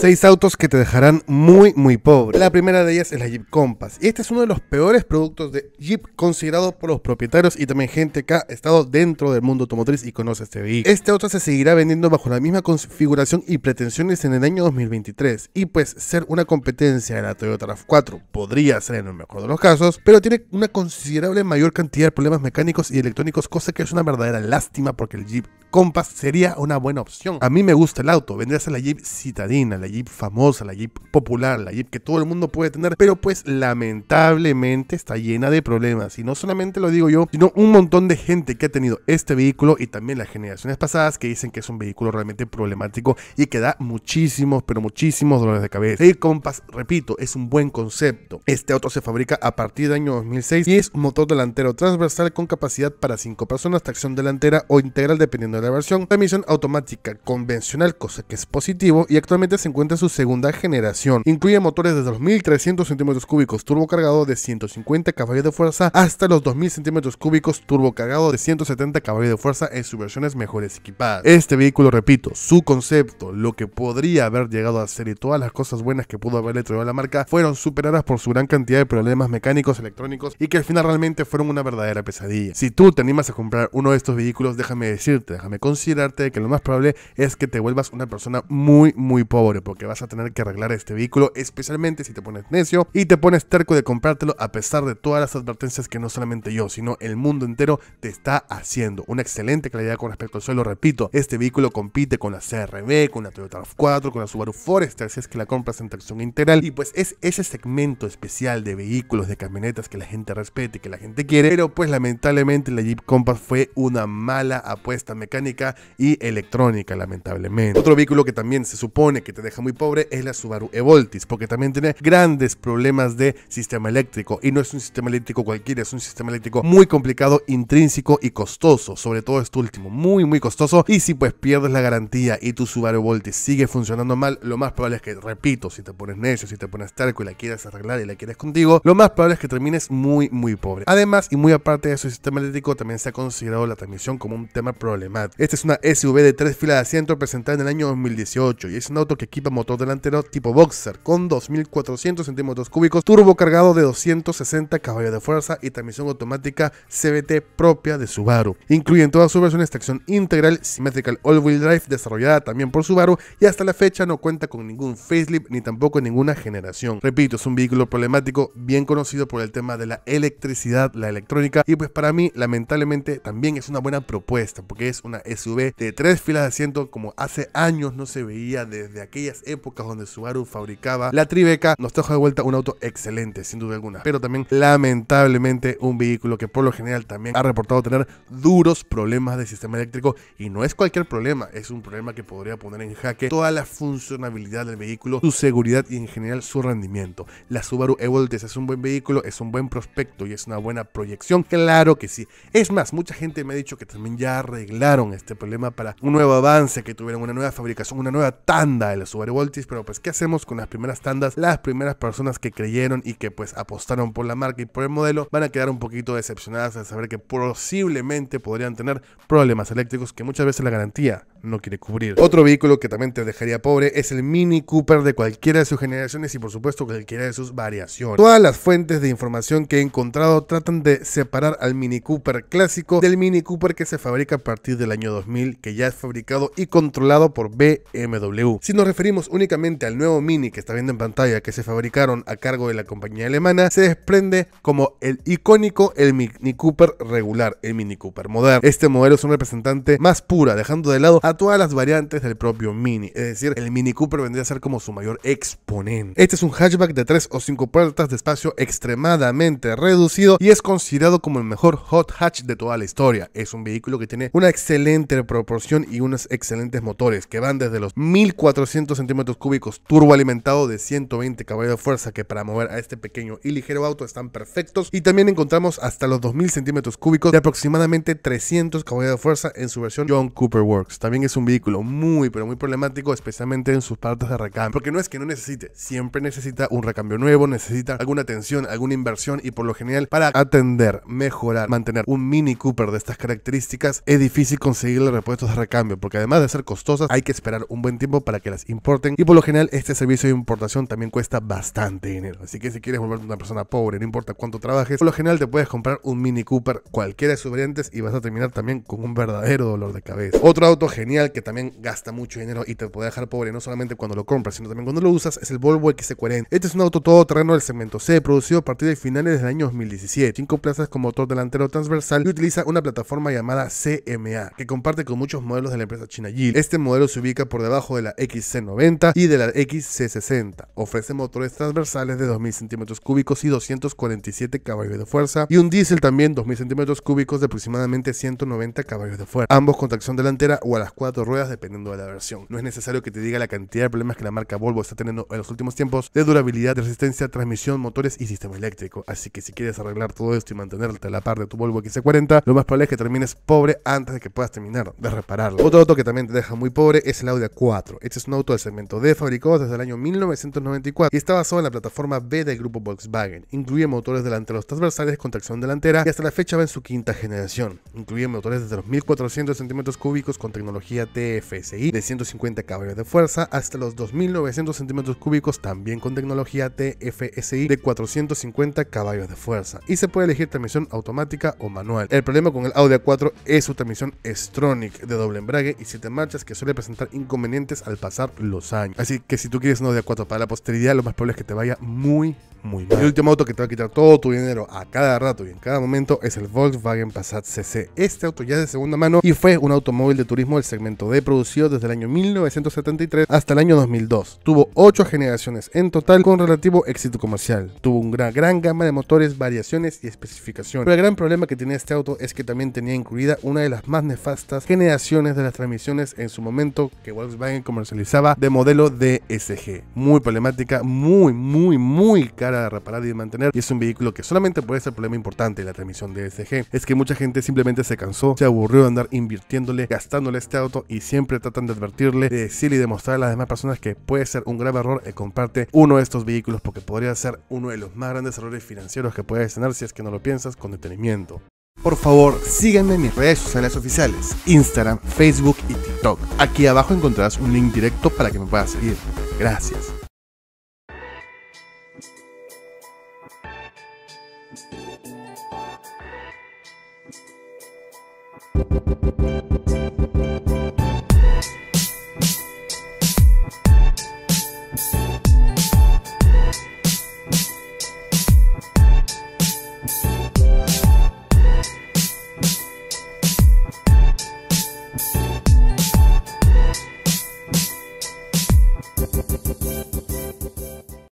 Seis autos que te dejarán muy, muy pobre. La primera de ellas es la Jeep Compass. Y este es uno de los peores productos de Jeep considerado por los propietarios y también gente que ha estado dentro del mundo automotriz y conoce este vehículo. Este auto se seguirá vendiendo bajo la misma configuración y pretensiones en el año 2023. Y pues ser una competencia de la Toyota RAV4 podría ser en el mejor de los casos, pero tiene una considerable mayor cantidad de problemas mecánicos y electrónicos, cosa que es una verdadera lástima porque el Jeep Compass sería una buena opción. A mí me gusta el auto, vendría a ser la Jeep citadina, la Jeep famosa, la Jeep popular, la Jeep que todo el mundo puede tener, pero pues lamentablemente está llena de problemas. Y no solamente lo digo yo, sino un montón de gente que ha tenido este vehículo y también las generaciones pasadas que dicen que es un vehículo realmente problemático y que da muchísimos, pero muchísimos dolores de cabeza. El compas, repito, es un buen concepto. Este auto se fabrica a partir del año 2006 y es un motor delantero transversal con capacidad para 5 personas, tracción delantera o integral dependiendo de la versión, transmisión automática convencional, cosa que es positivo y actualmente se encuentra cuenta su segunda generación. Incluye motores desde los 1300 centímetros cúbicos turbo cargado de 150 caballos de fuerza hasta los 2000 centímetros cúbicos turbo cargado de 170 caballos de fuerza en sus versiones mejores equipadas. Este vehículo, repito, su concepto, lo que podría haber llegado a ser y todas las cosas buenas que pudo haberle traído a la marca fueron superadas por su gran cantidad de problemas mecánicos, electrónicos y que al final realmente fueron una verdadera pesadilla. Si tú te animas a comprar uno de estos vehículos, déjame decirte, déjame considerarte que lo más probable es que te vuelvas una persona muy, muy pobre porque vas a tener que arreglar este vehículo, especialmente si te pones necio y te pones terco de comprártelo a pesar de todas las advertencias que no solamente yo, sino el mundo entero te está haciendo. Una excelente calidad con respecto al suelo, repito, este vehículo compite con la CRB, con la Toyota RAV4, con la Subaru Forester, si es que la compras en tracción integral y pues es ese segmento especial de vehículos, de camionetas que la gente respete, y que la gente quiere, pero pues lamentablemente la Jeep Compass fue una mala apuesta mecánica y electrónica, lamentablemente. Otro vehículo que también se supone que te deja muy pobre es la Subaru Evoltis, porque también tiene grandes problemas de sistema eléctrico. Y no es un sistema eléctrico cualquiera, es un sistema eléctrico muy complicado, intrínseco y costoso. Sobre todo este último, muy, muy costoso. Y si pues pierdes la garantía y tu Subaru Evoltis sigue funcionando mal, lo más probable es que, repito, si te pones necio, si te pones tarco y la quieres arreglar y la quieres contigo, lo más probable es que termines muy, muy pobre. Además, y muy aparte de eso, el sistema eléctrico también se ha considerado la transmisión como un tema problemático. Esta es una SUV de tres filas de asiento presentada en el año 2018 y es un auto que equipa motor delantero tipo boxer con 2.400 centímetros cúbicos, turbo cargado de 260 caballos de fuerza y transmisión automática CVT propia de Subaru. Incluye en todas sus versiones tracción integral, symmetrical all-wheel drive desarrollada también por Subaru y hasta la fecha no cuenta con ningún facelift ni tampoco ninguna generación. Repito, es un vehículo problemático bien conocido por el tema de la electricidad, la electrónica y pues para mí lamentablemente también es una buena propuesta porque es una SUV de tres filas de asiento como hace años no se veía desde aquella épocas donde Subaru fabricaba la Tribeca, nos trajo de vuelta un auto excelente, sin duda alguna. Pero también, lamentablemente, un vehículo que por lo general también ha reportado tener duros problemas de sistema eléctrico. Y no es cualquier problema, es un problema que podría poner en jaque toda la funcionabilidad del vehículo, su seguridad y en general su rendimiento. La Subaru Evoltes es un buen vehículo, es un buen prospecto y es una buena proyección. Claro que sí. Es más, mucha gente me ha dicho que también ya arreglaron este problema para un nuevo avance que tuvieron, una nueva fabricación, una nueva tanda de la Subaru Voltis, pero pues ¿qué hacemos con las primeras tandas? Las primeras personas que creyeron y que pues apostaron por la marca y por el modelo van a quedar un poquito decepcionadas al saber que posiblemente podrían tener problemas eléctricos que muchas veces la garantía no quiere cubrir. Otro vehículo que también te dejaría pobre es el Mini Cooper de cualquiera de sus generaciones y por supuesto cualquiera de sus variaciones. Todas las fuentes de información que he encontrado tratan de separar al Mini Cooper clásico del Mini Cooper que se fabrica a partir del año 2000 que ya es fabricado y controlado por BMW. Si nos referimos vimos únicamente al nuevo Mini que está viendo en pantalla que se fabricaron a cargo de la compañía alemana, se desprende como el icónico el Mini Cooper regular, el Mini Cooper moderno. Este modelo es un representante más pura, dejando de lado a todas las variantes del propio Mini, es decir, el Mini Cooper vendría a ser como su mayor exponente. Este es un hatchback de 3 o 5 puertas de espacio extremadamente reducido y es considerado como el mejor hot hatch de toda la historia. Es un vehículo que tiene una excelente proporción y unos excelentes motores que van desde los 1400 centímetros cúbicos turboalimentado de 120 caballos de fuerza que para mover a este pequeño y ligero auto están perfectos y también encontramos hasta los 2000 centímetros cúbicos de aproximadamente 300 caballos de fuerza en su versión John Cooper Works. También es un vehículo muy pero muy problemático especialmente en sus partes de recambio porque no es que no necesite, siempre necesita un recambio nuevo, necesita alguna atención, alguna inversión y por lo general para atender, mejorar, mantener un Mini Cooper de estas características es difícil conseguirle repuestos de recambio porque además de ser costosas hay que esperar un buen tiempo para que las y por lo general este servicio de importación también cuesta bastante dinero. Así que si quieres volverte una persona pobre, no importa cuánto trabajes, por lo general te puedes comprar un Mini Cooper cualquiera de sus variantes y vas a terminar también con un verdadero dolor de cabeza. Otro auto genial que también gasta mucho dinero y te puede dejar pobre no solamente cuando lo compras, sino también cuando lo usas es el Volvo XC40. Este es un auto todoterreno del segmento C, producido a partir de finales del año 2017. Cinco plazas con motor delantero transversal y utiliza una plataforma llamada CMA, que comparte con muchos modelos de la empresa china Geely. Este modelo se ubica por debajo de la XC90 y de la XC60. Ofrece motores transversales de 2000 centímetros cúbicos y 247 caballos de fuerza y un diésel también 2000 centímetros cúbicos de aproximadamente 190 caballos de fuerza, ambos con tracción delantera o a las cuatro ruedas dependiendo de la versión. No es necesario que te diga la cantidad de problemas que la marca Volvo está teniendo en los últimos tiempos de durabilidad, de resistencia, transmisión, motores y sistema eléctrico, así que si quieres arreglar todo esto y mantenerte a la par de tu Volvo XC40, lo más probable es que termines pobre antes de que puedas terminar de repararlo. Otro auto que también te deja muy pobre es el Audi A4. Este es un auto de segmento de fabricados desde el año 1994 y está basado en la plataforma B del grupo Volkswagen. Incluye motores delanteros transversales con tracción delantera y hasta la fecha va en su quinta generación. Incluye motores desde los 1400 centímetros cúbicos con tecnología TFSI de 150 caballos de fuerza hasta los 2900 centímetros cúbicos también con tecnología TFSI de 450 caballos de fuerza y se puede elegir transmisión automática o manual. El problema con el Audi A4 es su transmisión Stronic de doble embrague y 7 marchas que suele presentar inconvenientes al pasar los años. Así que si tú quieres uno de A4 para la posteridad, lo más probable es que te vaya muy el último auto que te va a quitar todo tu dinero a cada rato y en cada momento es el Volkswagen Passat CC. Este auto ya es de segunda mano y fue un automóvil de turismo del segmento D producido desde el año 1973 hasta el año 2002. Tuvo 8 generaciones en total con relativo éxito comercial. Tuvo una gran gama de motores, variaciones y especificaciones. Pero el gran problema que tenía este auto es que también tenía incluida una de las más nefastas generaciones de las transmisiones en su momento que Volkswagen comercializaba de modelo DSG. Muy problemática, muy, muy, muy cara de reparar y de mantener, y es un vehículo que solamente puede ser problema importante en la transmisión de DSG, es que mucha gente simplemente se cansó, se aburrió de andar invirtiéndole, gastándole este auto y siempre tratan de advertirle, de decirle y demostrar a las demás personas que puede ser un grave error el comparte uno de estos vehículos porque podría ser uno de los más grandes errores financieros que puedes tener si es que no lo piensas con detenimiento. Por favor, síganme en mis redes sociales oficiales, Instagram, Facebook y TikTok. Aquí abajo encontrarás un link directo para que me puedas seguir. Gracias. Thank you.